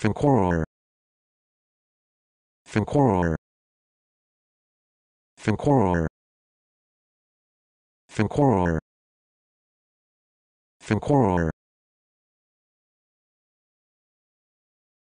Fincorer. Fincorer. Fincorer. Fincorer. Fincorer.